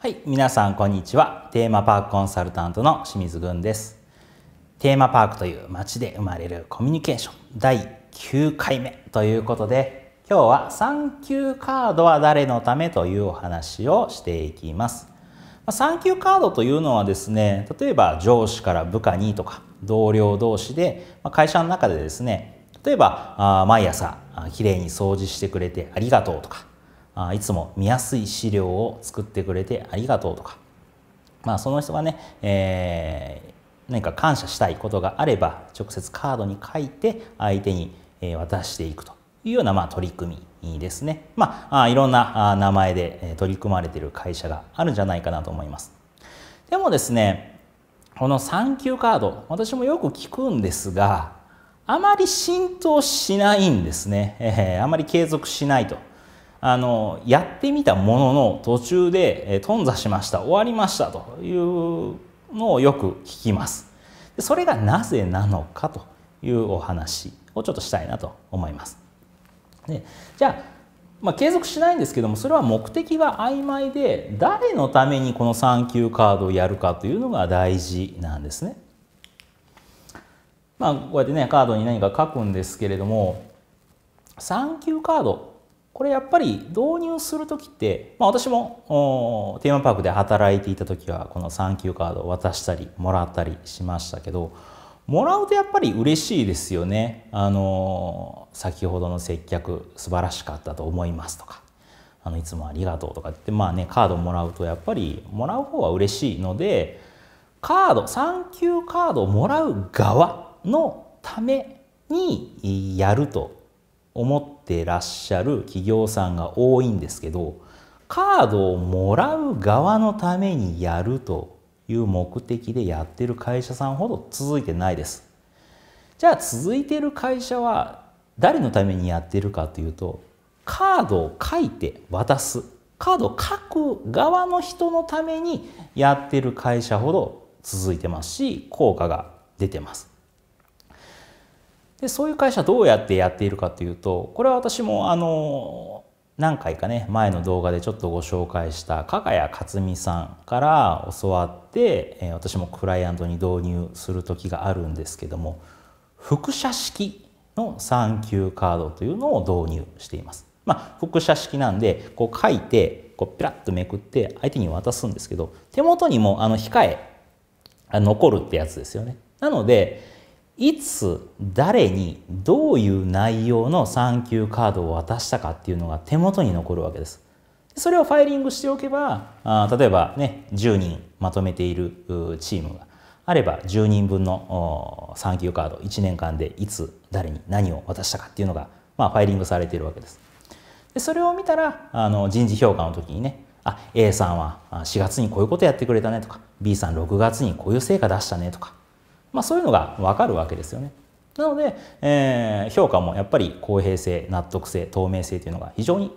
はい、皆さんこんにちは。テーマパークコンサルタントの清水軍です。テーマパークという街で生まれるコミュニケーション第9回目ということで、今日は産休カードは誰のためというお話をしていきます。産休カードというのはですね、例えば上司から部下にとか同僚同士で会社の中でですね、例えば毎朝きれいに掃除してくれてありがとうとかあいつも見やすい資料を作ってくれてありがとうとか、まあ、その人がね、えー、何か感謝したいことがあれば直接カードに書いて相手に渡していくというようなまあ取り組みですね。まあいろんな名前で取り組まれている会社があるんじゃないかなと思います。でもですねこの産休カード私もよく聞くんですがあまり浸透しないんですね。えー、あまり継続しないとあのやってみたものの途中で頓挫しました終わりましたというのをよく聞きますそれがなぜなのかというお話をちょっとしたいなと思いますでじゃあまあ、継続しないんですけどもそれは目的が曖昧で誰のためにこの3級カードをやるかというのが大事なんですね。まあ、こうやってねカードに何か書くんですけれども3級カードこれやっぱり導入する時って、まあ、私もテーマパークで働いていた時はこのューカードを渡したりもらったりしましたけどもらうとやっぱり嬉しいですよね。あの先ほどの接客素晴らしかったと思いますとかあのいつもありがとうとかってまあねカードもらうとやっぱりもらう方は嬉しいのでカードューカードをもらう側のためにやると思ってらっしゃる企業さんが多いんですけどカードをもらう側のためにやるという目的でやってる会社さんほど続いてないです。じゃあ続いてる会社は誰のためにやってるかというとカードを書いて渡すカードを書く側の人のためにやってる会社ほど続いてますし効果が出てます。でそういう会社どうやってやっているかというとこれは私もあの何回かね前の動画でちょっとご紹介した加賀谷克美さんから教わって、私もクライアントに導入する時があるんですけども複写式の産休カードというのを導入しています。まあ、複写式なんでこう書いてこうピラッとめくって相手に渡すんですけど手元にもあの控え残るってやつですよね。なのでいつ誰にどういう内容の産休カードを渡したかっていうのが手元に残るわけです。それをファイリングしておけばあ例えばね10人まとめているチームがあれば10人分の産級カード1年間でいつ誰に何を渡したかっていうのが、まあ、ファイリングされているわけです。でそれを見たらあの人事評価の時にねあ A さんは4月にこういうことやってくれたねとか B さん6月にこういう成果出したねとかまあ、そういうのが分かるわけですよね。なので、えー、評価もやっぱり公平性納得性透明性というのが非常に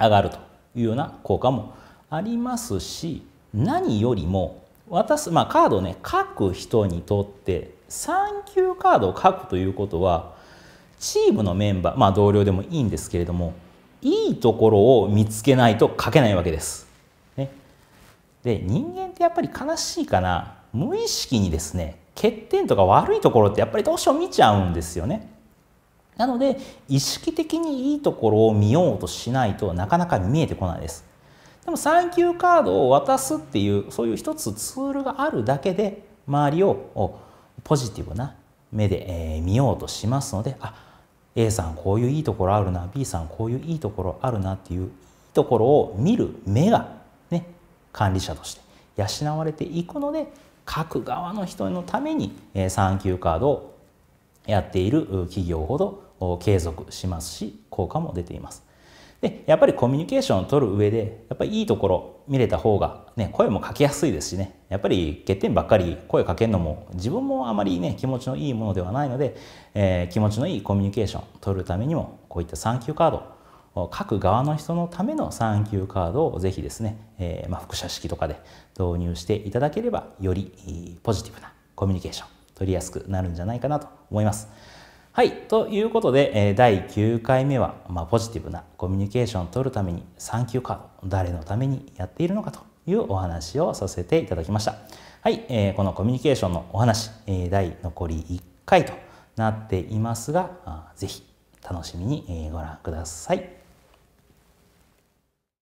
上がるというような効果もありますし何よりも渡す、まあ、カードをね書く人にとって3級カードを書くということはチームのメンバー、まあ、同僚でもいいんですけれどもいいところを見つけないと書けないわけです。ね、で人間ってやっぱり悲しいかな無意識にですね欠点とか悪いところってやっぱりどうしても見ちゃうんですよね。なので意識的にいいところを見ようとしないとなかなか見えてこないです。でもサンキューカードを渡すっていうそういう一つツールがあるだけで周りをポジティブな目で、見ようとしますのであ A さんこういういいところあるな B さんこういういいところあるなっていういいところを見る目が、ね、管理者として養われていくので各側の人のために産休カードをやっている企業ほど継続しますし効果も出ています。でやっぱりコミュニケーションを取る上でやっぱりいいところ見れた方が、ね、声もかけやすいですしねやっぱり欠点ばっかり声かけるのも自分もあまりね気持ちのいいものではないので、えー、気持ちのいいコミュニケーションを取るためにもこういった産休カード各側の人のための産休カードをぜひですね、えー、まあ、複写式とかで導入していただければよりポジティブなコミュニケーション取りやすくなるんじゃないかなと思います。はい。ということで、え第9回目は、まあ、ポジティブなコミュニケーションを取るために産休カード、誰のためにやっているのかというお話をさせていただきました。はい。えー、このコミュニケーションのお話、え第残り1回となっていますが、ぜひ楽しみにご覧ください。